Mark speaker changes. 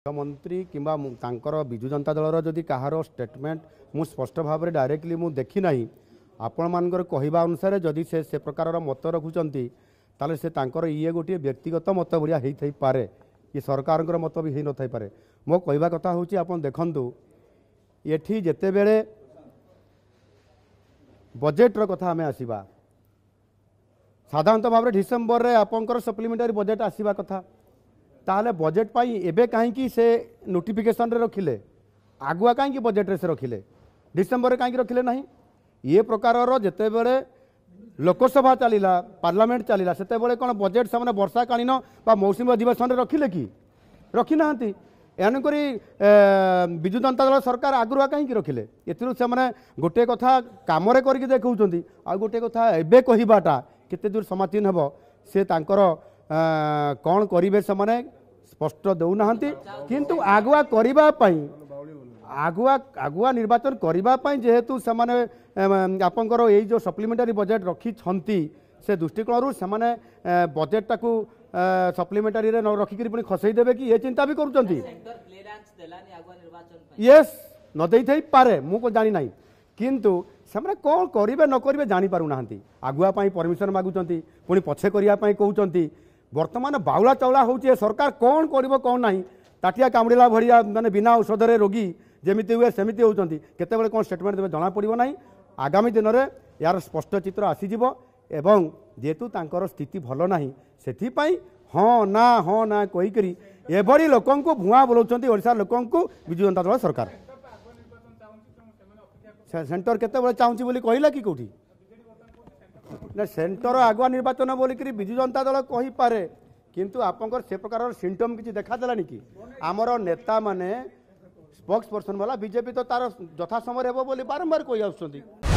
Speaker 1: ମୁଖ୍ୟମନ୍ତ୍ରୀ କିମ୍ବା ତାଙ୍କର ବିଜୁ ଜନତା ଦଳର ଯଦି କାହାର ଷ୍ଟେଟମେଣ୍ଟ ମୁଁ ସ୍ପଷ୍ଟ ଭାବରେ ଡାଇରେକ୍ଟଲି ମୁଁ ଦେଖିନାହିଁ ଆପଣମାନଙ୍କର କହିବା ଅନୁସାରେ ଯଦି ସେ ସେ ପ୍ରକାରର ମତ ରଖୁଛନ୍ତି ତାହେଲେ ସେ ତାଙ୍କର ଇଏ ଗୋଟିଏ ବ୍ୟକ୍ତିଗତ ମତ ଭଳିଆ ହେଇଥାଇପାରେ କି ସରକାରଙ୍କର ମତ ବି ହୋଇନଥାଇପାରେ ମୋ କହିବା କଥା ହେଉଛି ଆପଣ ଦେଖନ୍ତୁ ଏଠି ଯେତେବେଳେ ବଜେଟ୍ର କଥା ଆମେ ଆସିବା ସାଧାରଣତଃ ଭାବରେ ଡିସେମ୍ବରରେ ଆପଣଙ୍କର ସପ୍ଲିମେଣ୍ଟାରୀ ବଜେଟ୍ ଆସିବା କଥା ତାହେଲେ ବଜେଟ୍ ପାଇଁ ଏବେ କାହିଁକି ସେ ନୋଟିଫିକେସନରେ ରଖିଲେ ଆଗୁଆ କାହିଁକି ବଜେଟ୍ରେ ସେ ରଖିଲେ ଡିସେମ୍ବରରେ କାହିଁକି ରଖିଲେ ନାହିଁ ଇଏ ପ୍ରକାରର ଯେତେବେଳେ ଲୋକସଭା ଚାଲିଲା ପାର୍ଲାମେଣ୍ଟ ଚାଲିଲା ସେତେବେଳେ କ'ଣ ବଜେଟ୍ ସେମାନେ ବର୍ଷାକାଳୀନ ବା ମୌସୁମୀ ଅଧିବେଶନରେ ରଖିଲେ କି ରଖିନାହାନ୍ତି ଏଣୁକରି ବିଜୁ ଜନତା ଦଳ ସରକାର ଆଗୁରୁଆ କାହିଁକି ରଖିଲେ ଏଥିରୁ ସେମାନେ ଗୋଟିଏ କଥା କାମରେ କରିକି ଦେଖାଉଛନ୍ତି ଆଉ ଗୋଟିଏ କଥା ଏବେ କହିବାଟା କେତେ ଦୂର ସମାଚୀନ ହେବ ସେ ତାଙ୍କର କ'ଣ କରିବେ ସେମାନେ স্পষ্ট দেউনাহান্তি কিন্তু আগুয়া করিবা পাই আগুয়া আগুয়া নির্বাচন করিবা পাই যেহেতু সেমানে আপনার এই যে সপ্লিমেন্টারি বজেট রক্ষিছন্তি সে দৃষ্টিকোণরু সেমানে বজেটটাকু সপ্লিমেন্টারি রক্ষিকি পুনি খসাই দেবে কি এ চিন্তা বি করছেন ইয়েস নদেই থাই পারে মু জানি নাই কিন্তু ସେମାନେ କ'ଣ କରିବେ ନ କରିବେ ଜାଣିପାରୁନାହାନ୍ତି ଆଗୁଆ ପାଇଁ ପରମିସନ୍ ମାଗୁଛନ୍ତି ପୁଣି ପଛେ କରିବା ପାଇଁ କହୁଛନ୍ତି ବର୍ତ୍ତମାନ ବାଉଳା ଚାଉଳା ହେଉଛି ଏ ସରକାର କ'ଣ କରିବ କ'ଣ ନାହିଁ ତାଟିଆ କାମୁଡ଼ିଲା ଭଳିଆ ମାନେ ବିନା ଔଷଧରେ ରୋଗୀ ଯେମିତି ହୁଏ ସେମିତି ହେଉଛନ୍ତି କେତେବେଳେ କ'ଣ ଷ୍ଟେଟମେଣ୍ଟ ଦେବେ ଜଣାପଡ଼ିବ ନାହିଁ ଆଗାମୀ ଦିନରେ ଏହାର ସ୍ପଷ୍ଟ ଚିତ୍ର ଆସିଯିବ ଏବଂ ଯେହେତୁ ତାଙ୍କର ସ୍ଥିତି ଭଲ ନାହିଁ ସେଥିପାଇଁ ହଁ ନା ହଁ ନା କହିକରି ଏଭଳି ଲୋକଙ୍କୁ ଭୂଆଁ ବୁଲାଉଛନ୍ତି ଓଡ଼ିଶା ଲୋକଙ୍କୁ ବିଜୁ ଜନତା ଦଳ ସରକାର ସେଣ୍ଟର କେତେବେଳେ ଚାହୁଁଛି ବୋଲି କହିଲା କି କେଉଁଠି ନା ସେଣ୍ଟର ଆଗୁଆ ନିର୍ବାଚନ ବୋଲିକିରି ବିଜୁ ଜନତା ଦଳ କହିପାରେ କିନ୍ତୁ ଆପଣଙ୍କର ସେ ପ୍ରକାରର ସିମ୍ପଟମ୍ କିଛି ଦେଖାଦେଲାନି କି ଆମର ନେତାମାନେ ସ୍ପୋକ୍ସ ପର୍ସନ୍ ବାଲା ବିଜେପି ତ ତାର ଯଥା ସମୟରେ ହେବ ବୋଲି ବାରମ୍ବାର କହି ଆସୁଛନ୍ତି